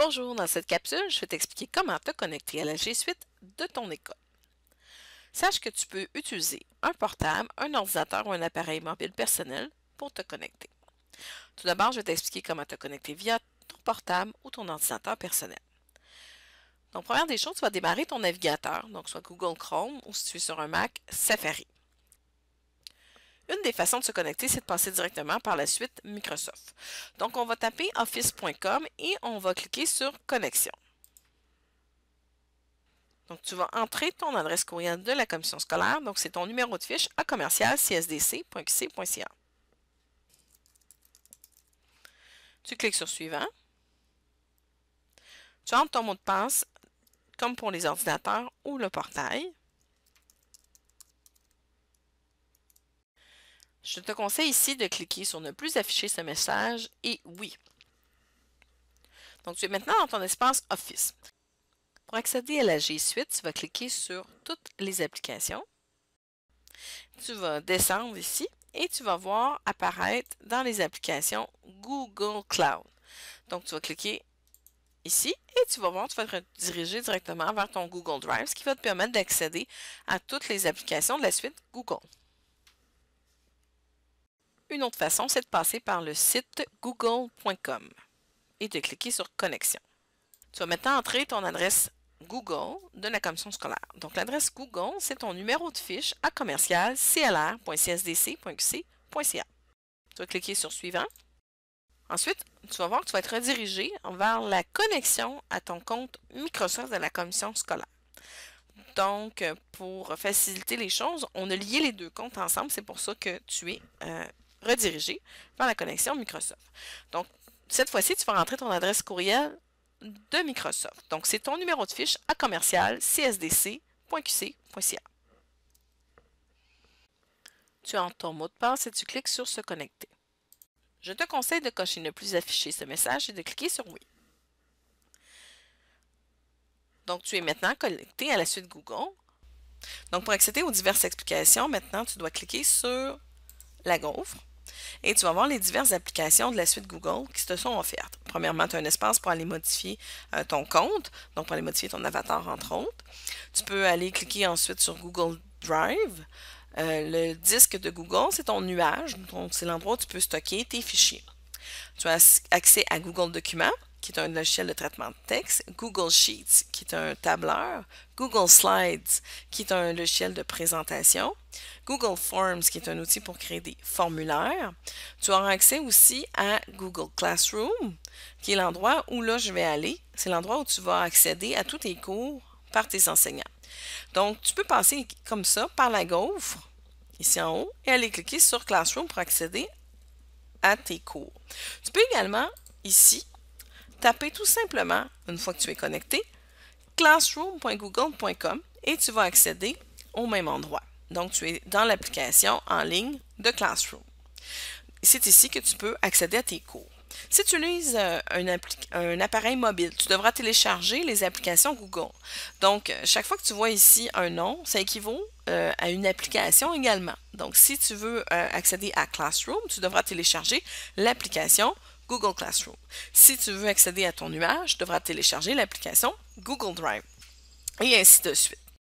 Bonjour, dans cette capsule, je vais t'expliquer comment te connecter à la G Suite de ton école. Sache que tu peux utiliser un portable, un ordinateur ou un appareil mobile personnel pour te connecter. Tout d'abord, je vais t'expliquer comment te connecter via ton portable ou ton ordinateur personnel. Donc, première des choses, tu vas démarrer ton navigateur, donc soit Google Chrome ou si tu es sur un Mac, Safari. Une des façons de se connecter, c'est de passer directement par la suite Microsoft. Donc, on va taper office.com et on va cliquer sur Connexion. Donc, tu vas entrer ton adresse courriel de la commission scolaire. Donc, c'est ton numéro de fiche à commercial csdc.qc.ca. Tu cliques sur Suivant. Tu entres ton mot de passe comme pour les ordinateurs ou le portail. Je te conseille ici de cliquer sur ne plus afficher ce message et oui. Donc, tu es maintenant dans ton espace Office. Pour accéder à la G Suite, tu vas cliquer sur Toutes les applications. Tu vas descendre ici et tu vas voir apparaître dans les applications Google Cloud. Donc, tu vas cliquer ici et tu vas voir, tu vas te diriger directement vers ton Google Drive, ce qui va te permettre d'accéder à toutes les applications de la suite Google. Une autre façon, c'est de passer par le site google.com et de cliquer sur Connexion. Tu vas maintenant entrer ton adresse Google de la commission scolaire. Donc, l'adresse Google, c'est ton numéro de fiche à commercial clr.csdc.qc.ca. Tu vas cliquer sur Suivant. Ensuite, tu vas voir que tu vas être redirigé vers la connexion à ton compte Microsoft de la commission scolaire. Donc, euh, pour faciliter les choses, on a lié les deux comptes ensemble. C'est pour ça que tu es euh, redirigé vers la connexion Microsoft. Donc, cette fois-ci, tu vas rentrer ton adresse courriel de Microsoft. Donc, c'est ton numéro de fiche à commercial csdc.qc.ca. Tu entres ton mot de passe et tu cliques sur Se connecter. Je te conseille de cocher Ne plus afficher ce message et de cliquer sur Oui. Donc, tu es maintenant connecté à la suite Google. Donc, pour accéder aux diverses explications, maintenant, tu dois cliquer sur la Et tu vas voir les diverses applications de la suite Google qui te sont offertes. Premièrement, tu as un espace pour aller modifier euh, ton compte, donc pour aller modifier ton avatar, entre autres. Tu peux aller cliquer ensuite sur Google Drive. Euh, le disque de Google, c'est ton nuage, donc c'est l'endroit où tu peux stocker tes fichiers. Tu as accès à Google Documents, qui est un logiciel de traitement de texte, Google Sheets, qui est un tableur, Google Slides, qui est un logiciel de présentation, Google Forms, qui est un outil pour créer des formulaires. Tu auras accès aussi à Google Classroom, qui est l'endroit où là je vais aller. C'est l'endroit où tu vas accéder à tous tes cours par tes enseignants. Donc, tu peux passer comme ça par la gaufre, ici en haut, et aller cliquer sur Classroom pour accéder à tes cours. Tu peux également, ici, tapez tout simplement, une fois que tu es connecté, classroom.google.com et tu vas accéder au même endroit. Donc, tu es dans l'application en ligne de Classroom. C'est ici que tu peux accéder à tes cours. Si tu utilises euh, un, appareil mobile, tu devras télécharger les applications Google. Donc, euh, chaque fois que tu vois ici un nom, ça équivaut euh, à une application également. Donc, si tu veux accéder à Classroom, tu devras télécharger l'application Google Classroom. Si tu veux accéder à ton nuage, tu devras télécharger l'application Google Drive et ainsi de suite.